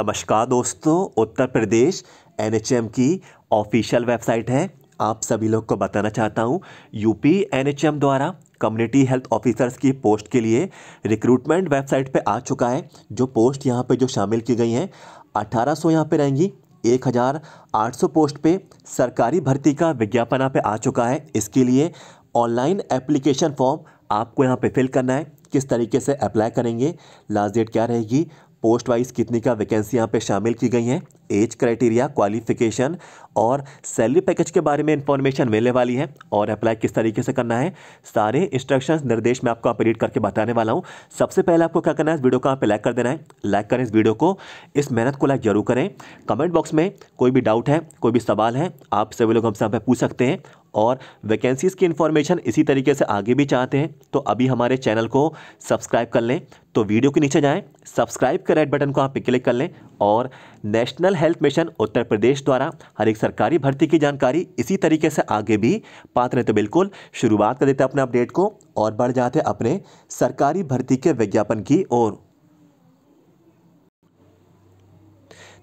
नमस्कार दोस्तों उत्तर प्रदेश एनएचएम की ऑफिशियल वेबसाइट है आप सभी लोग को बताना चाहता हूँ यूपी एनएचएम द्वारा कम्युनिटी हेल्थ ऑफिसर्स की पोस्ट के लिए रिक्रूटमेंट वेबसाइट पे आ चुका है जो पोस्ट यहाँ पे जो शामिल की गई हैं 1800 सौ यहाँ पर रहेंगी 1800 पोस्ट पे सरकारी भर्ती का विज्ञापन यहाँ पे आ चुका है इसके लिए ऑनलाइन एप्लीकेशन फॉर्म आपको यहाँ पे फिल करना है किस तरीके से अप्लाई करेंगे लास्ट डेट क्या रहेगी पोस्ट वाइज कितनी का वैकेंसी यहाँ पे शामिल की गई हैं एज क्राइटेरिया क्वालिफिकेशन और सैलरी पैकेज के बारे में इन्फॉर्मेशन मिलने वाली है और अप्लाई किस तरीके से करना है सारे इंस्ट्रक्शंस निर्देश मैं आपको आप रीड करके बताने वाला हूँ सबसे पहले आपको क्या करना है इस वीडियो को आप लाइक कर देना है लाइक करें इस वीडियो को इस मेहनत को लाइक जरूर करें कमेंट बॉक्स में कोई भी डाउट है कोई भी सवाल है आप सभी लोग हमसे यहाँ पर पूछ सकते हैं और वैकेंसीज़ की इन्फॉर्मेशन इसी तरीके से आगे भी चाहते हैं तो अभी हमारे चैनल को सब्सक्राइब कर लें तो वीडियो के नीचे जाएं सब्सक्राइब कर रेड बटन को आप क्लिक कर लें और national health mission Uttar Pradesh द्वारा हर एक सरकारी भर्ती की जानकारी इसी तरीके से आगे भी पाते रहे तो बिल्कुल शुरुआत कर देते अपने अपडेट को और बढ़ जाते अपने सरकारी भर्ती के विज्ञापन की ओर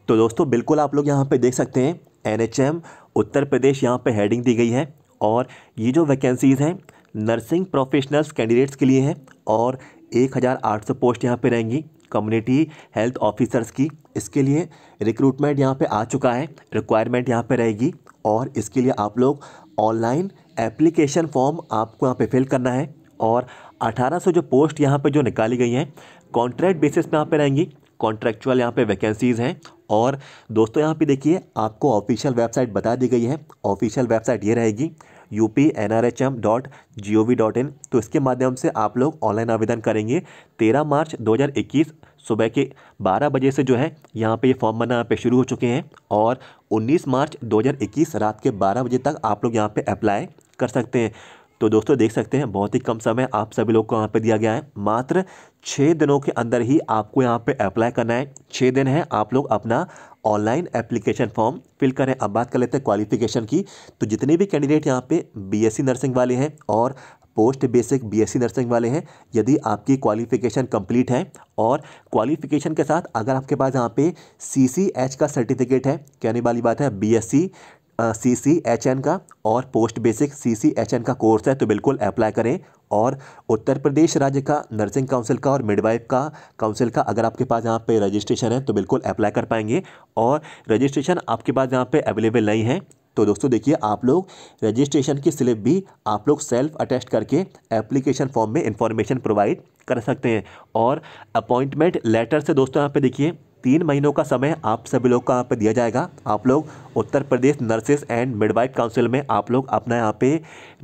तो दोस्तों बिल्कुल आप लोग यहाँ पे देख सकते हैं एनएचएम उत्तर प्रदेश यहाँ पे हेडिंग दी गई है और ये जो वैकेंसीज़ हैं नर्सिंग प्रोफेशनल्स कैंडिडेट्स के लिए हैं और 1800 पोस्ट यहाँ पे रहेंगी कम्युनिटी हेल्थ ऑफिसर्स की इसके लिए रिक्रूटमेंट यहाँ पे आ चुका है रिक्वायरमेंट यहाँ पे रहेगी और इसके लिए आप लोग ऑनलाइन एप्लीकेशन फॉर्म आपको यहाँ पे फिल करना है और 1800 जो पोस्ट यहाँ पे जो निकाली गई हैं कॉन्ट्रैक्ट बेसिस पे यहाँ पे रहेंगी कॉन्ट्रेक्चुअल यहाँ पे वैकेंसीज़ हैं और दोस्तों यहाँ पे देखिए आपको ऑफिशियल वेबसाइट बता दी गई है ऑफिशियल वेबसाइट ये रहेगी U P N R H M dot G O V dot in तो इसके माध्यम से आप लोग ऑनलाइन आवेदन करेंगे तेरह मार्च दो हज़ार इक्कीस सुबह के बारह बजे से जो है यहाँ पे ये फॉर्म बना यहाँ पे शुरू हो चुके हैं और उन्नीस मार्च दो हज़ार इक्कीस रात के बारह बजे तक आप लोग यहाँ पे अप्लाई कर सकते हैं तो दोस्तों देख सकते हैं बहुत ही कम समय आप सभी लोग को यहाँ पे दिया गया है मात्र छः दिनों के अंदर ही आपको यहाँ पे अप्लाई करना है छः दिन है आप लोग अपना ऑनलाइन एप्लीकेशन फॉर्म फिल करें अब बात कर लेते हैं क्वालिफिकेशन की तो जितने भी कैंडिडेट यहाँ पे बी नर्सिंग वाले हैं और पोस्ट बेसिक बीएससी नर्सिंग वाले हैं यदि आपकी क्वालिफिकेशन कंप्लीट है और क्वालिफिकेशन के साथ अगर आपके पास यहाँ पे सीसीएच का सर्टिफिकेट है कहने वाली बात है BSc C C H N का और post basic C C H N का कोर्स है तो बिल्कुल अप्लाई करें और उत्तर प्रदेश राज्य का नर्सिंग काउंसिल का और मिडवाइफ का काउंसिल का अगर आपके पास यहाँ पे रजिस्ट्रेशन है तो बिल्कुल अप्लाई कर पाएंगे और रजिस्ट्रेशन आपके पास यहाँ पे अवेलेबल नहीं है तो दोस्तों देखिए आप लोग रजिस्ट्रेशन की स्लिप भी आप लोग सेल्फ अटेस्ट करके एप्लीकेशन फॉर्म में इंफॉर्मेशन प्रोवाइड कर सकते हैं और अपॉइंटमेंट लेटर से दोस्तों यहाँ पे देखिए तीन महीनों का समय आप सभी लोग का यहाँ पे दिया जाएगा आप लोग Uttar Pradesh nurses and midwife council में आप लोग अपना यहाँ पे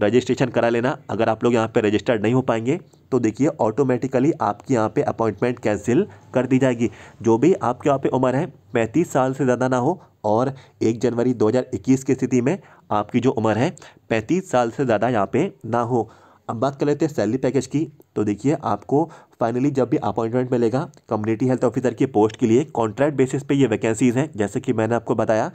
रजिस्ट्रेशन करा लेना अगर आप लोग यहाँ पे रजिस्टर्ड नहीं हो पाएंगे तो देखिए ऑटोमेटिकली आपकी यहाँ पे अपॉइंटमेंट कैंसिल कर दी जाएगी जो भी आपके यहाँ पे उम्र है पैंतीस साल से ज़्यादा ना हो और एक जनवरी दो की स्थिति में आपकी जो उम्र है पैंतीस साल से ज़्यादा यहाँ पर ना हो अब बात कर लेते हैं सैलरी पैकेज की तो देखिए आपको फाइनली जब भी अपॉइंटमेंट मिलेगा कम्युनिटी हेल्थ ऑफिसर की पोस्ट के लिए कॉन्ट्रैक्ट बेसिस पे ये वैकेंसीज़ हैं जैसे कि मैंने आपको बताया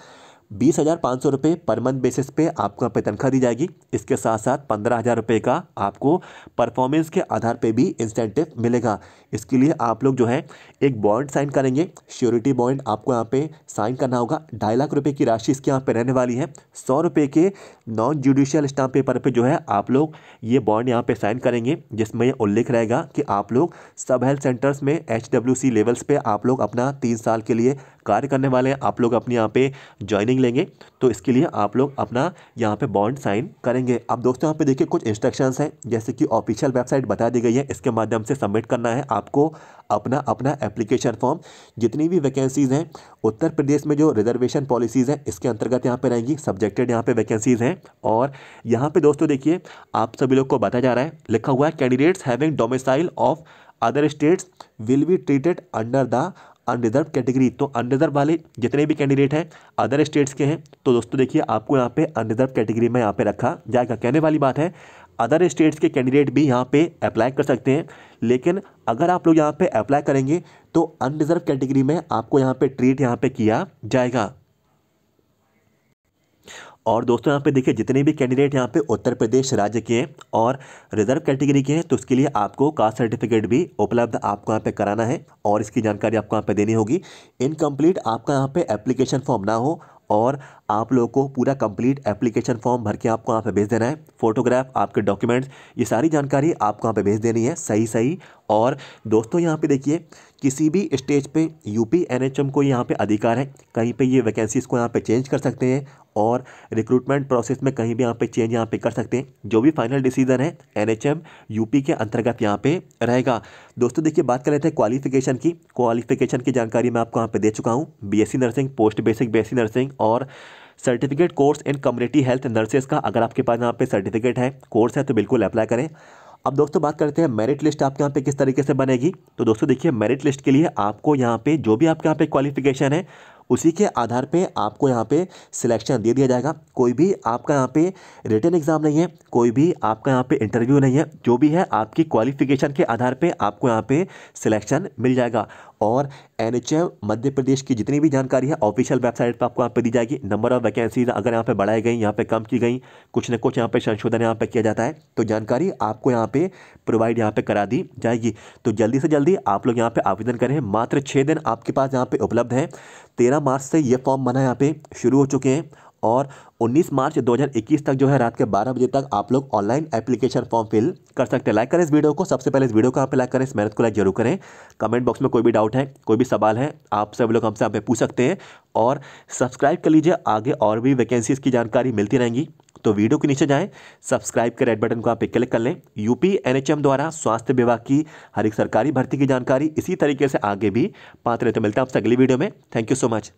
बीस हज़ार पाँच सौ रुपये पर मंथ बेसिस पे आपको यहाँ पे तनख्वाह दी जाएगी इसके साथ साथ पंद्रह हज़ार रुपये का आपको परफॉर्मेंस के आधार पे भी इंसेंटिव मिलेगा इसके लिए आप लोग जो है एक बॉन्ड साइन करेंगे श्योरिटी बॉन्ड आपको यहाँ पे साइन करना होगा ढाई लाख रुपये की राशि इसके यहाँ पे रहने वाली है सौ रुपये के नॉन जुडिशियल स्टाम्प पेपर पे जो है आप लोग ये बॉन्ड यहाँ पे साइन करेंगे जिसमें ये उल्लेख रहेगा कि आप लोग सब हेल्थ सेंटर्स में एच लेवल्स पे आप लोग अपना तीन साल के लिए कार्य करने वाले हैं आप लोग अपने यहाँ पे ज्वाइनिंग लेंगे तो इसके लिए आप लोग अपना यहाँ पे बॉन्ड साइन करेंगे अब दोस्तों यहाँ पे देखिए कुछ इंस्ट्रक्शंस हैं जैसे कि ऑफिशियल वेबसाइट बता दी गई है इसके माध्यम से सबमिट करना है आपको अपना अपना एप्लीकेशन फॉर्म जितनी भी वैकेंसीज़ हैं उत्तर प्रदेश में जो रिजर्वेशन पॉलिसीज़ हैं इसके अंतर्गत यहाँ पर रहेंगी सब्जेक्टेड यहाँ पर वैकेंसीज़ हैं और यहाँ पे दोस्तों देखिए आप सभी लोग को बताया जा रहा है लिखा हुआ है candidates having domicile of other states will be treated under the unreserved category तो अनरिजर्व वाले जितने भी कैंडिडेट हैं अदर स्टेट्स के हैं तो दोस्तों देखिए आपको यहाँ पे अनरिजर्व कैटेगरी में यहाँ पे रखा जाएगा कहने वाली बात है अदर स्टेट्स के कैंडिडेट भी यहाँ पे अप्लाई कर सकते हैं लेकिन अगर आप लोग यहाँ पे अप्लाई करेंगे तो अनरिजर्व कैटेगरी में आपको यहाँ पे ट्रीट यहाँ पे किया जाएगा और दोस्तों यहाँ पे देखिए जितने भी कैंडिडेट यहाँ पे उत्तर प्रदेश राज्य के हैं और रिजर्व कैटेगरी के हैं तो उसके लिए आपको कास्ट सर्टिफिकेट भी उपलब्ध आपको यहाँ पे कराना है और इसकी जानकारी आपको यहाँ पे देनी होगी इनकम्प्लीट आपका यहाँ पे एप्लीकेशन फॉर्म ना हो और आप लोगों को पूरा कंप्लीट एप्लीकेशन फॉर्म भर के आपको यहाँ पे भेज देना है फोटोग्राफ आपके डॉक्यूमेंट्स ये सारी जानकारी आपको यहाँ पे भेज देनी है सही सही और दोस्तों यहाँ पे देखिए किसी भी स्टेज पे यूपी एनएचएम को यहाँ पे अधिकार है कहीं पे ये वैकेंसीज़ को यहाँ पे चेंज कर सकते हैं और रिक्रूटमेंट प्रोसेस में कहीं भी यहाँ पे चेंज यहाँ पे कर सकते हैं जो भी फाइनल डिसीजन है एनएचएम यूपी के अंतर्गत यहाँ पे रहेगा दोस्तों देखिए बात कर लेते हैं क्वालिफिकेशन की क्वालिफिकेशन की जानकारी मैं आपको यहाँ पे दे चुका हूँ C nursing post basic C nursing और certificate course in community health nurses का अगर आपके पास यहाँ पे सर्टिफिकेट है कोर्स है तो बिल्कुल अप्लाई करें अब दोस्तों बात करते हैं मेरिट लिस्ट आपके यहाँ पे किस तरीके से बनेगी तो दोस्तों देखिए मेरिट लिस्ट के लिए आपको यहाँ पे जो भी आपके यहाँ पे क्वालिफिकेशन है उसी के आधार पे आपको यहाँ पे सिलेक्शन दे दिया जाएगा कोई भी आपका यहाँ पे रिटर्न एग्ज़ाम नहीं है कोई भी आपका यहाँ पे इंटरव्यू नहीं है जो भी है आपकी क्वालिफिकेशन के आधार पे आपको यहाँ पे सिलेक्शन मिल जाएगा और एन मध्य प्रदेश की जितनी भी जानकारी है ऑफिशियल वेबसाइट पर आपको यहाँ पर दी जाएगी नंबर ऑफ वैकेंसीज अगर यहाँ पे बढ़ाई गई यहाँ पर कम की गई कुछ ना कुछ यहाँ पर संशोधन यहाँ पर किया जाता है तो जानकारी आपको यहाँ पर प्रोवाइड यहाँ पर करा दी जाएगी तो जल्दी से जल्दी आप लोग यहाँ पर आवेदन करें मात्र छः दिन आपके पास यहाँ पे उपलब्ध है तेरह तेरह मार्च से ये फॉर्म भरना यहाँ पे शुरू हो चुके हैं और 19 मार्च 2021 तक जो है रात के 12 बजे तक आप लोग ऑनलाइन एप्लीकेशन फॉर्म फिल कर सकते हैं लाइक करें इस वीडियो को सबसे पहले इस वीडियो को आप लाइक करें इस मेहनत को लाइक जरूर करें कमेंट बॉक्स में कोई भी डाउट है कोई भी सवाल है आप सब लोग हमसे आप पूछ सकते हैं और सब्सक्राइब कर लीजिए आगे और भी वैकेंसीज़ की जानकारी मिलती रहेंगी तो वीडियो के नीचे जाएं सब्सक्राइब के रेड बटन को आप क्लिक कर लें यूपी एनएचएम द्वारा स्वास्थ्य विभाग की हर एक सरकारी भर्ती की जानकारी इसी तरीके से आगे भी पाते रहते मिलता है आपसे अगली वीडियो में थैंक यू सो मच